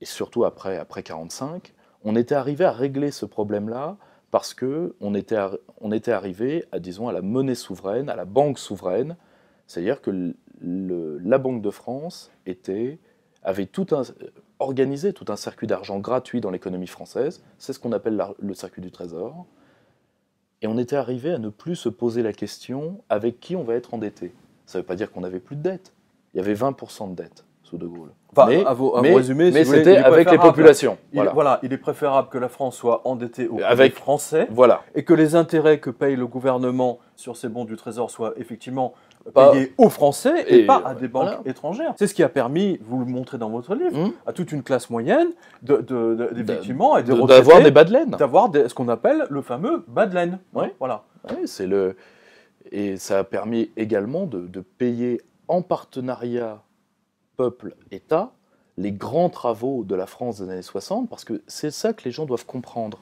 et surtout après après 45, on était arrivé à régler ce problème là parce qu'on était, on était arrivé à, disons, à la monnaie souveraine, à la banque souveraine, c'est-à-dire que la Banque de France était, avait tout organisé tout un circuit d'argent gratuit dans l'économie française, c'est ce qu'on appelle le circuit du trésor, et on était arrivé à ne plus se poser la question avec qui on va être endetté. Ça ne veut pas dire qu'on n'avait plus de dette, il y avait 20% de dette. De Gaulle. Enfin, mais, à, c'était avec les populations. Il, voilà. il est préférable que la France soit endettée aux Français, voilà. et que les intérêts que paye le gouvernement sur ses bons du Trésor soient effectivement payés aux Français et, pas à des banques étrangères. C'est ce qui a permis, vous le montrez dans votre livre, hum. à toute une classe moyenne de, d'avoir des bas d'avoir ce qu'on appelle le fameux bas de laine. Oui. Hein, voilà. Oui, c'est le et ça a permis également de payer en partenariat peuple-État les grands travaux de la France des années 60, parce que c'est ça que les gens doivent comprendre.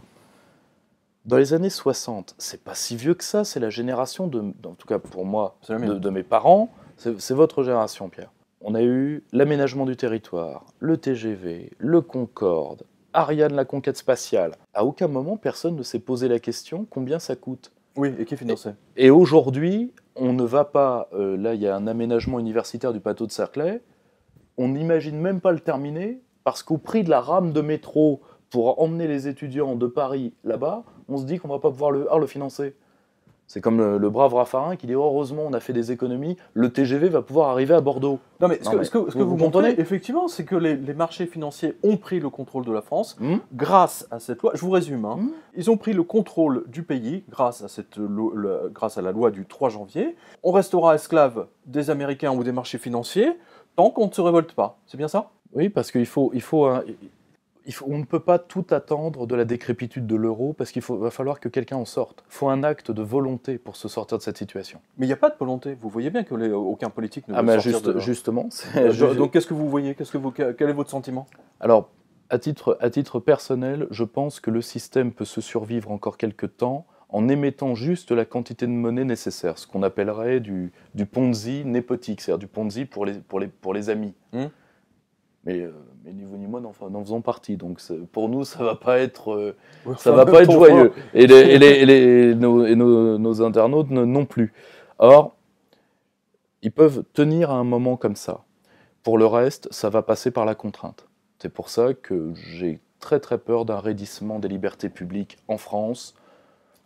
Dans les années 60, c'est pas si vieux que ça, c'est la génération de, en tout cas pour moi, de, mes parents, c'est votre génération, Pierre. On a eu l'aménagement du territoire, le TGV, le Concorde, Ariane la conquête spatiale. À aucun moment, personne ne s'est posé la question combien ça coûte. Oui, et qui est Et, aujourd'hui, on ne va pas. Euh, là, il y a un aménagement universitaire du plateau de Saclay on n'imagine même pas le terminer, parce qu'au prix de la rame de métro pour emmener les étudiants de Paris là-bas, on se dit qu'on va pas pouvoir le, ah, financer. C'est comme le, brave Raffarin qui dit oh, heureusement on a fait des économies, le TGV va pouvoir arriver à Bordeaux. Non mais ce, que, vous, que effectivement, c'est que les, marchés financiers ont pris le contrôle de la France hmm. grâce à cette loi. Je vous résume, hein. hmm. ils ont pris le contrôle du pays grâce à, cette, grâce à la loi du 3 janvier. On restera esclave des Américains ou des marchés financiers tant qu'on ne se révolte pas. C'est bien ça Oui, parce qu'il faut, il faut, on ne peut pas tout attendre de la décrépitude de l'euro, parce qu'il va falloir que quelqu'un en sorte. Il faut un acte de volonté pour se sortir de cette situation. Mais il n'y a pas de volonté. Vous voyez bien que aucun politique ne veut ah, sortir Justement. Euh, donc qu'est-ce que vous voyez qu'est-ce que vous, Quel est votre sentiment Alors, à titre, à titre personnel, je pense que le système peut se survivre encore quelques temps en émettant juste la quantité de monnaie nécessaire, ce qu'on appellerait du, Ponzi népotique, c'est-à-dire du Ponzi pour les, pour les, pour les amis. Hmm. Mais, euh, mais, ni vous ni moi n'en faisons partie. Donc pour nous, ça va pas être, euh, ça va pas être joyeux. Et, et, nos, internautes non plus. Or, ils peuvent tenir à un moment comme ça. Pour le reste, ça va passer par la contrainte. C'est pour ça que j'ai très très peur d'un raidissement des libertés publiques en France,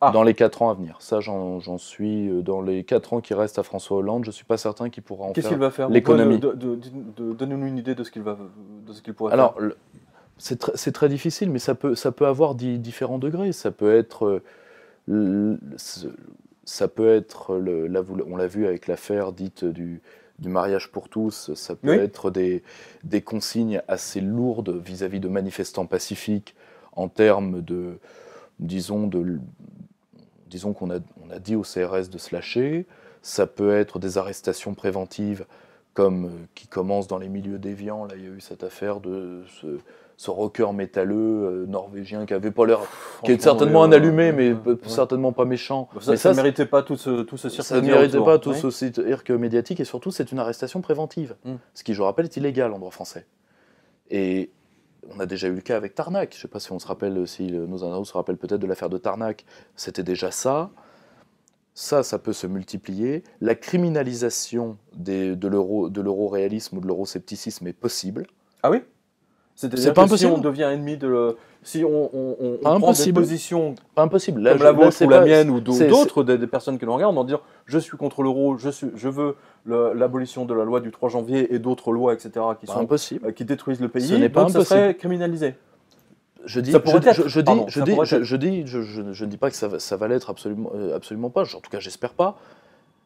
ah. dans les 4 ans à venir. Ça, j'en suis euh, dans les 4 ans qui restent à François Hollande. Je ne suis pas certain qu'il pourra en faire, qu'il va faire l'économie. Donnez-nous une idée de ce qu'il pourrait faire. Alors, c'est très difficile, mais ça peut, avoir différents degrés. Ça peut être, euh, ça peut être là, on l'a vu avec l'affaire dite du, mariage pour tous, ça peut être des, consignes assez lourdes vis à -vis de manifestants pacifiques en termes de, disons, de, disons qu'on a, dit au CRS de se lâcher, ça peut être des arrestations préventives comme euh, qui commencent dans les milieux déviants, là il y a eu cette affaire de ce, rocker métalleux euh, norvégien qui avait pas l'air, qui est certainement un allumé, euh, mais certainement pas méchant. ça, ne méritait pas tout ce, tout ce cirque. Ça ne méritait pas tout hein. ce cirque médiatique et surtout c'est une arrestation préventive, mm. ce qui je rappelle est illégal en droit français. Et on a déjà eu le cas avec Tarnac. Je ne sais pas si on se rappelle, si nos internautes se rappellent peut-être de l'affaire de Tarnac. C'était déjà ça. Ça, ça peut se multiplier. La criminalisation des, de l'euro-réalisme ou de l'euroscepticisme est possible. Ah oui c'est pas possible. Si on devient ennemi de le... si on, on, on prend impossible. des positions pas impossible. Là, comme la vôtre ou la mienne ou d'autres des, personnes qui nous regardent en disant je suis contre l'euro, je suis, je veux l'abolition de la loi du 3 janvier et d'autres lois etc qui sont impossible. Euh, qui détruisent le pays. Ce n'est pas impossible. Ça serait criminalisé. Je dis, je, dis, je, dis, je, ne dis pas que ça, ça va l'être absolument, euh, absolument pas. En tout cas, j'espère pas.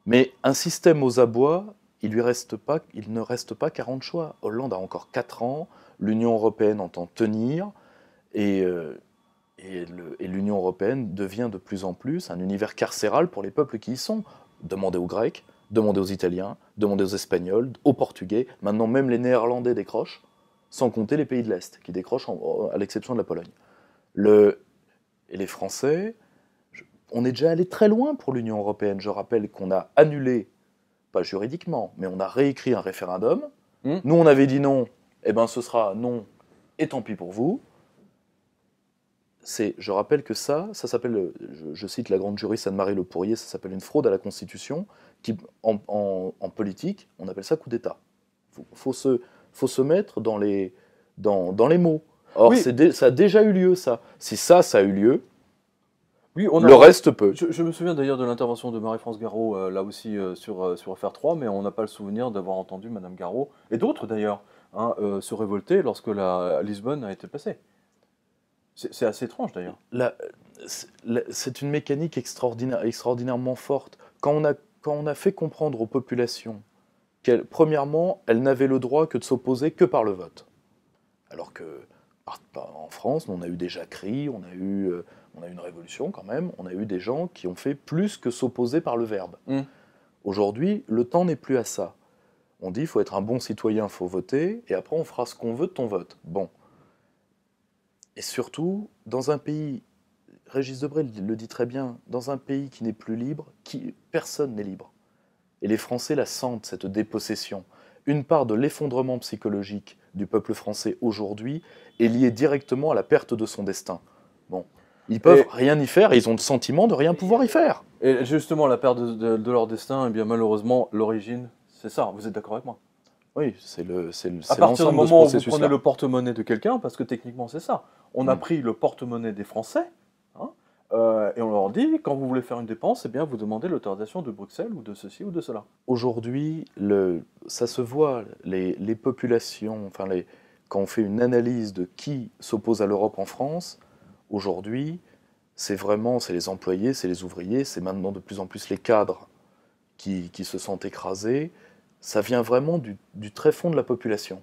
Mais un système aux abois, il lui reste pas, il ne reste pas 40 choix. Hollande a encore 4 ans l'Union européenne entend tenir euh, et, l'Union européenne devient de plus en plus un univers carcéral pour les peuples qui y sont. Demandez aux Grecs, demandez aux Italiens, demandez aux Espagnols, aux Portugais, maintenant même les Néerlandais décrochent, sans compter les pays de l'Est, qui décrochent à l'exception de la Pologne. et les Français, on est déjà allé très loin pour l'Union européenne. Je rappelle qu'on a annulé, pas juridiquement, mais on a réécrit un référendum. Hum. Nous, on avait dit non, eh ben ce sera non, et tant pis pour vous. C'est, je rappelle que ça, ça s'appelle, je, cite la grande juriste Anne-Marie Le Pourrier, ça s'appelle une fraude à la Constitution, qui en, politique, on appelle ça coup d'État. Il faut, se, mettre dans les, dans, les mots. Or, ça a déjà eu lieu, ça. Si ça, ça a eu lieu, oui, Le reste peut. Je, me souviens d'ailleurs de l'intervention de Marie-France Garraud, euh, là aussi euh, sur, euh, sur, FR3, mais on n'a pas le souvenir d'avoir entendu Madame Garraud, et d'autres d'ailleurs, Hein, euh, se révolter lorsque la Lisbonne a été passée. C'est assez étrange d'ailleurs. C'est une mécanique extraordinaire, extraordinairement forte. Quand on, a, fait comprendre aux populations qu'elles, premièrement, elles n'avaient le droit que de s'opposer que par le vote. Alors que en France, on a eu des jacqueries, euh, on a eu, une révolution quand même, on a eu des gens qui ont fait plus que s'opposer par le verbe. Mmh. Aujourd'hui, le temps n'est plus à ça. On dit il faut être un bon citoyen, il faut voter, et après on fera ce qu'on veut de ton vote. Bon. Et surtout, dans un pays, Régis Debray le dit très bien, dans un pays qui n'est plus libre, qui, personne n'est libre. Et les Français la sentent, cette dépossession. Une part de l'effondrement psychologique du peuple français aujourd'hui est liée directement à la perte de son destin. Bon, ils peuvent rien y faire, ils ont le sentiment de rien pouvoir y faire. Et justement, la perte de, leur destin, est eh bien malheureusement, l'origine c'est ça, vous êtes d'accord avec moi Oui, c'est le c'est le À partir du moment où vous prenez le porte-monnaie de quelqu'un, parce que techniquement c'est ça, on a hmm. pris le porte-monnaie des Français, hein, euh, et on leur dit, quand vous voulez faire une dépense, eh bien, vous demandez l'autorisation de Bruxelles ou de ceci ou de cela. Aujourd'hui, ça se voit, les, les populations, enfin les, quand on fait une analyse de qui s'oppose à l'Europe en France, aujourd'hui, c'est vraiment, c'est les employés, c'est les ouvriers, c'est maintenant de plus en plus les cadres qui, se sentent écrasés, ça vient vraiment du, du très fond de la population.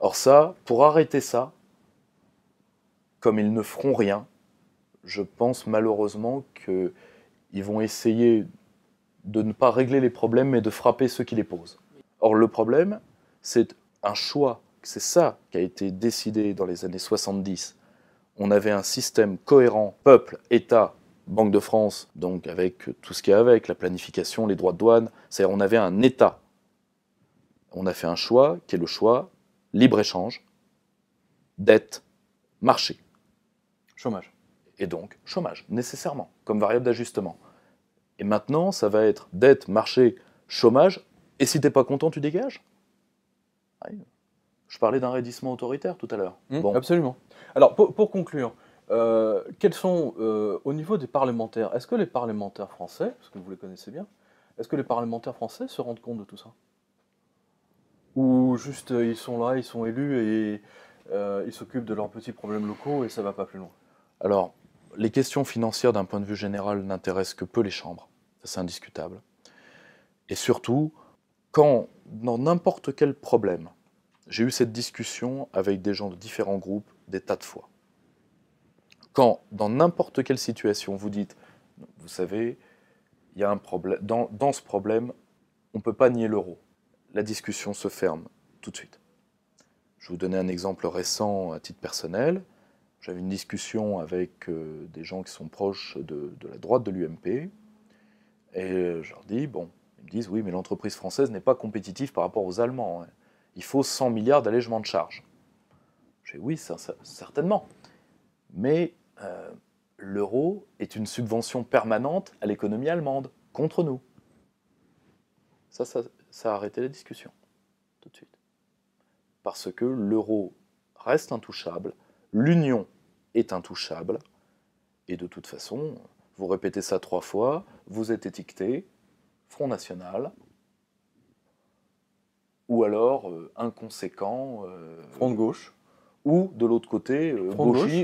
Or ça, pour arrêter ça, comme ils ne feront rien, je pense malheureusement qu'ils vont essayer de ne pas régler les problèmes mais de frapper ceux qui les posent. Or le problème, c'est un choix, c'est ça qui a été décidé dans les années 70. On avait un système cohérent, peuple, État, Banque de France, donc avec tout ce qu'il y a avec, la planification, les droits de douane. C'est-à-dire, on avait un État. On a fait un choix qui est le choix libre-échange, dette, marché. Chômage. Et donc, chômage, nécessairement, comme variable d'ajustement. Et maintenant, ça va être dette, marché, chômage. Et si t'es pas content, tu dégages ah Je parlais d'un raidissement autoritaire tout à l'heure. Mmh, bon. Absolument. Alors, pour conclure, euh, quels sont, euh, au niveau des parlementaires, est-ce que les parlementaires français, parce que vous les connaissez bien, est-ce que les parlementaires français se rendent compte de tout ça Ou juste euh, ils sont là, ils sont élus et ils s'occupent de leurs petits problèmes locaux et ça ne va pas plus loin Alors, les questions financières d'un point de vue général n'intéressent que peu les chambres, c'est indiscutable. Et surtout, quand dans n'importe quel problème, j'ai eu cette discussion avec des gens de différents groupes des tas de fois. Quand, dans n'importe quelle situation, vous dites, vous savez, il y a un problème, dans, ce problème, on ne peut pas nier l'euro. La discussion se ferme tout de suite. Je vous donnais un exemple récent à titre personnel. J'avais une discussion avec euh, des gens qui sont proches de, la droite de l'UMP. Et je leur dis, bon, ils me disent, oui, mais l'entreprise française n'est pas compétitive par rapport aux Allemands. Hein. Il faut 100 milliards d'allègements de charges. Je dis, oui, certainement. Mais euh, l'euro est une subvention permanente à l'économie allemande, contre nous. Ça, ça, a arrêté la discussion, tout de suite. Parce que l'euro reste intouchable, l'union est intouchable, et de toute façon, vous répétez ça trois fois, vous êtes étiqueté Front National, ou alors euh, inconséquent. Euh, Front de gauche ou de l'autre côté, euh,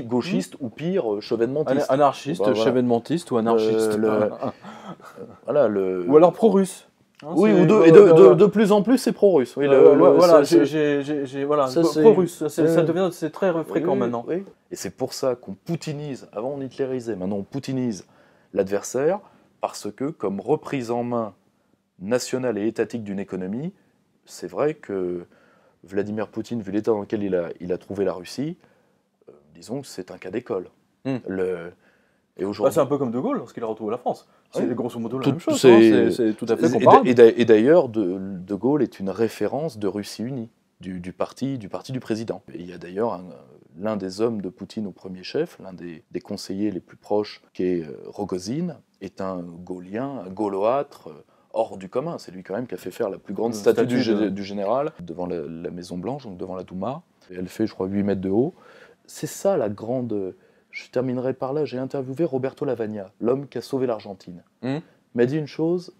gauchiste ou pire, euh, chevènementiste. Anarchiste, bah, chevènementiste ou anarchiste. Euh, ah. voilà, le... Ou alors pro-russe. oui, ou de, et de, plus en plus, c'est pro-russe. Oui, voilà, voilà, pro-russe, ça devient, c'est très fréquent maintenant. Et c'est pour ça qu'on poutinise, avant on hitlérisait, maintenant on poutinise l'adversaire, parce que comme reprise en main nationale et étatique d'une économie, c'est vrai que Vladimir Poutine, vu l'état dans lequel il a, il a trouvé la Russie, euh, disons que c'est un cas d'école. Hmm. Et bah, aujourd'hui, c'est un peu comme De Gaulle lorsqu'il a retrouvé la France. C'est grosso modo la même chose. Hein, c'est tout à fait comparable. Et d'ailleurs, de, Gaulle est une référence de Russie unie, du, parti, du parti du président. Et il y a d'ailleurs l'un des hommes de Poutine au premier chef, l'un des, conseillers les plus proches, qui est euh, Rogozin, est un Gaulien, un Gauloâtre euh, hors du commun. C'est lui quand même qui a fait faire la plus grande statue, du, général devant la, Maison Blanche, donc devant la Douma. Elle fait, je crois, 8 mètres de haut. C'est ça la grande... Je terminerai par là. J'ai interviewé Roberto Lavagna, l'homme qui a sauvé l'Argentine. Hmm. Il m'a dit une chose.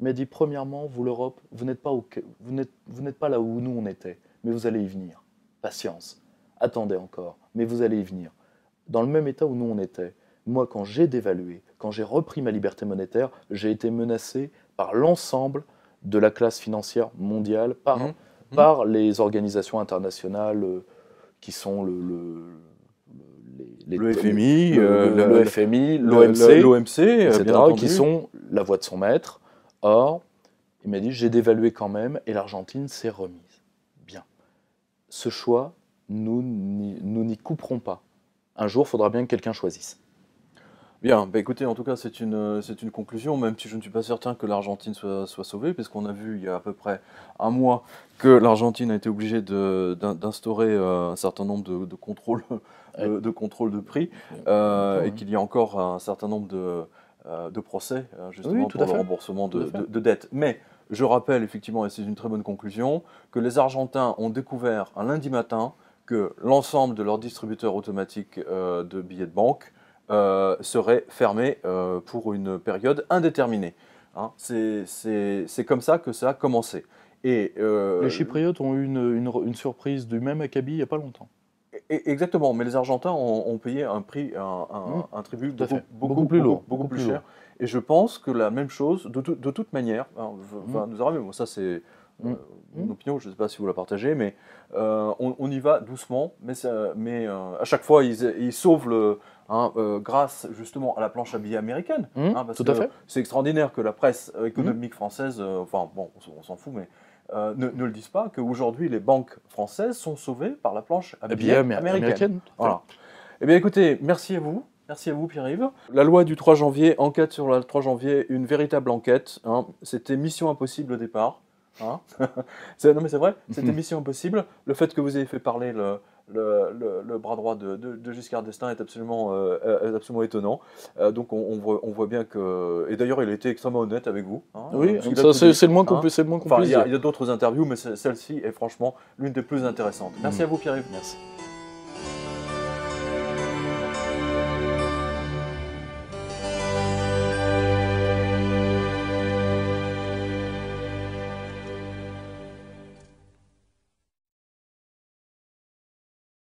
Il m'a dit, premièrement, vous, l'Europe, vous n'êtes pas, vous n'êtes pas là où nous, on était, mais vous allez y venir. Patience. Attendez encore, mais vous allez y venir. Dans le même état où nous, on était. Moi, quand j'ai dévalué, quand j'ai repris ma liberté monétaire, j'ai été menacé par l'ensemble de la classe financière mondiale, par, mmh. Mmh. par les organisations internationales euh, qui sont le, les, FMI, le, euh, l'OMC, etc., euh, qui sont la voix de son maître. Or, il m'a dit j'ai dévalué quand même et l'Argentine s'est remise. Bien. Ce choix, nous n'y couperons pas. Un jour, il faudra bien que quelqu'un choisisse. Bien, bah écoutez, en tout cas, euh, c'est une, conclusion, même si je ne suis pas certain que l'Argentine soit, soit sauvée, puisqu'on a vu il y a à peu près un mois que l'Argentine a été obligée d'instaurer euh, un certain nombre de, de contrôles de, de prix, euh, et qu'il y a encore un certain nombre de, procès, justement, pour le remboursement de, de dettes. Mais je rappelle, effectivement, et c'est une très bonne conclusion, que les Argentins ont découvert un lundi matin que l'ensemble de leurs distributeurs automatiques de billets de banque euh, serait fermé euh, pour une période indéterminée. Hein. C'est comme ça que ça a commencé. Et, euh, les Chypriotes ont eu une, une, surprise du même acabit il n'y a pas longtemps. E-, e-, exactement, mais les Argentins ont, payé un prix, un, un, mmh. tribut beaucoup, beaucoup, beaucoup, plus lourd, beaucoup, plus, cher. Et je pense que la même chose, de, de toute manière, hein, mmh. nous ça c'est mmh. mon opinion, je ne sais pas si vous la partagez, mais on, y va doucement. Mais, ça, mais à chaque fois, ils, ils sauvent le, Hein, euh, grâce justement à la planche à billets américaine. Mmh, hein, tout à fait. C'est extraordinaire que la presse économique mmh. française, euh, enfin bon, on, s'en fout, mais euh, ne, le dise pas, qu'aujourd'hui les banques françaises sont sauvées par la planche à billets américaine. Voilà. Eh bien écoutez, merci à vous. Merci à vous, Pierre-Yves. La loi du 3 janvier, enquête sur le 3 janvier, une véritable enquête. Hein. C'était mission impossible au départ. non mais c'est vrai, c'était mmh. mission impossible. Le fait que vous ayez fait parler le, le, bras droit de, Giscard d'Estaing est absolument, euh, euh, absolument étonnant. Euh, donc on, voit, on, voit, bien que... Et d'ailleurs, il était extrêmement honnête avec vous. Hein. oui, c'est le moins qu'on puisse dire le moins hein. puisse Il y a, d'autres interviews, mais celle-ci est franchement l'une des plus intéressantes. Merci mm. à vous, Pierre-Yves. Merci.